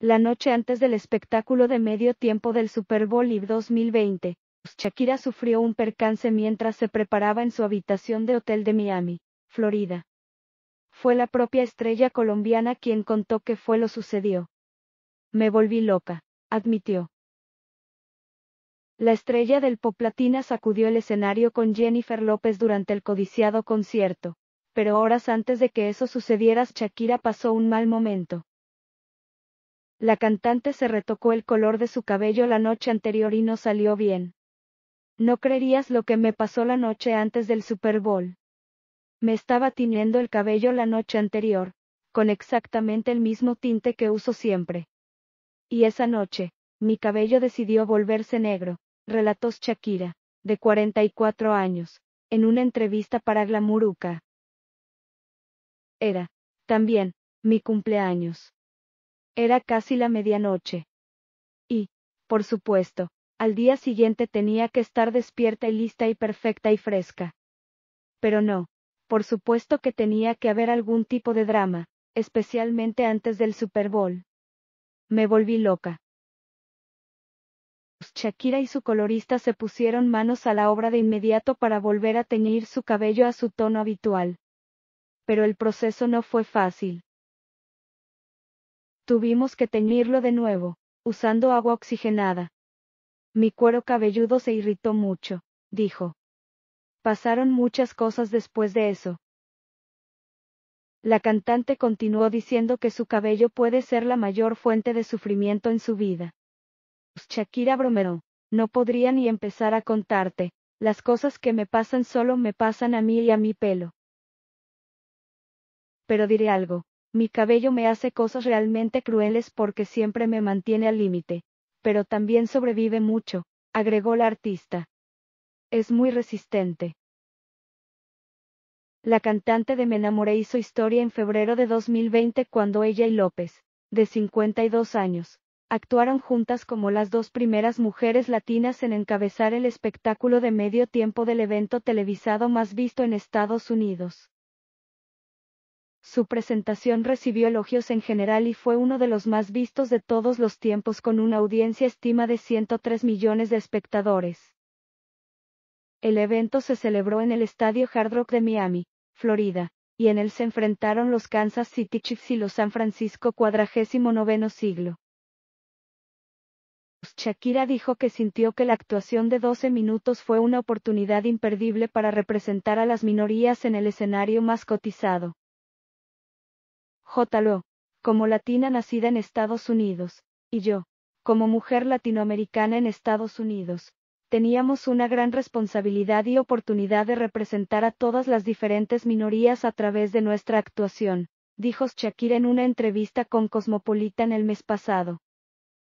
La noche antes del espectáculo de medio tiempo del Super Bowl 2020, Shakira sufrió un percance mientras se preparaba en su habitación de hotel de Miami, Florida. Fue la propia estrella colombiana quien contó que fue lo sucedió. Me volví loca, admitió. La estrella del pop sacudió el escenario con Jennifer López durante el codiciado concierto, pero horas antes de que eso sucediera Shakira pasó un mal momento. La cantante se retocó el color de su cabello la noche anterior y no salió bien. No creerías lo que me pasó la noche antes del Super Bowl. Me estaba tiñendo el cabello la noche anterior, con exactamente el mismo tinte que uso siempre. Y esa noche, mi cabello decidió volverse negro, relató Shakira, de 44 años, en una entrevista para Glamuruca. Era, también, mi cumpleaños. Era casi la medianoche. Y, por supuesto, al día siguiente tenía que estar despierta y lista y perfecta y fresca. Pero no, por supuesto que tenía que haber algún tipo de drama, especialmente antes del Super Bowl. Me volví loca. Shakira y su colorista se pusieron manos a la obra de inmediato para volver a teñir su cabello a su tono habitual. Pero el proceso no fue fácil. Tuvimos que teñirlo de nuevo, usando agua oxigenada. Mi cuero cabelludo se irritó mucho, dijo. Pasaron muchas cosas después de eso. La cantante continuó diciendo que su cabello puede ser la mayor fuente de sufrimiento en su vida. Shakira bromeó. No podría ni empezar a contarte, las cosas que me pasan solo me pasan a mí y a mi pelo. Pero diré algo, mi cabello me hace cosas realmente crueles porque siempre me mantiene al límite. Pero también sobrevive mucho, agregó la artista. Es muy resistente. La cantante de Me enamoré hizo historia en febrero de 2020 cuando ella y López, de 52 años, actuaron juntas como las dos primeras mujeres latinas en encabezar el espectáculo de medio tiempo del evento televisado más visto en Estados Unidos. Su presentación recibió elogios en general y fue uno de los más vistos de todos los tiempos con una audiencia estima de 103 millones de espectadores. El evento se celebró en el Estadio Hard Rock de Miami, Florida, y en él se enfrentaron los Kansas City Chiefs y los San Francisco Noveno siglo. Shakira dijo que sintió que la actuación de 12 minutos fue una oportunidad imperdible para representar a las minorías en el escenario más cotizado. J. como latina nacida en Estados Unidos, y yo, como mujer latinoamericana en Estados Unidos, teníamos una gran responsabilidad y oportunidad de representar a todas las diferentes minorías a través de nuestra actuación, dijo Shakira en una entrevista con Cosmopolitan el mes pasado.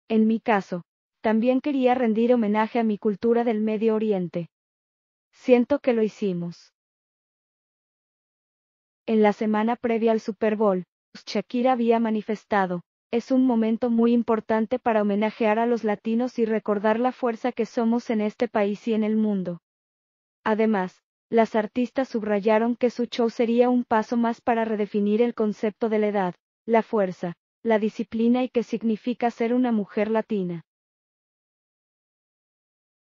En mi caso, también quería rendir homenaje a mi cultura del Medio Oriente. Siento que lo hicimos. En la semana previa al Super Bowl, Shakira había manifestado. Es un momento muy importante para homenajear a los latinos y recordar la fuerza que somos en este país y en el mundo. Además, las artistas subrayaron que su show sería un paso más para redefinir el concepto de la edad, la fuerza, la disciplina y qué significa ser una mujer latina.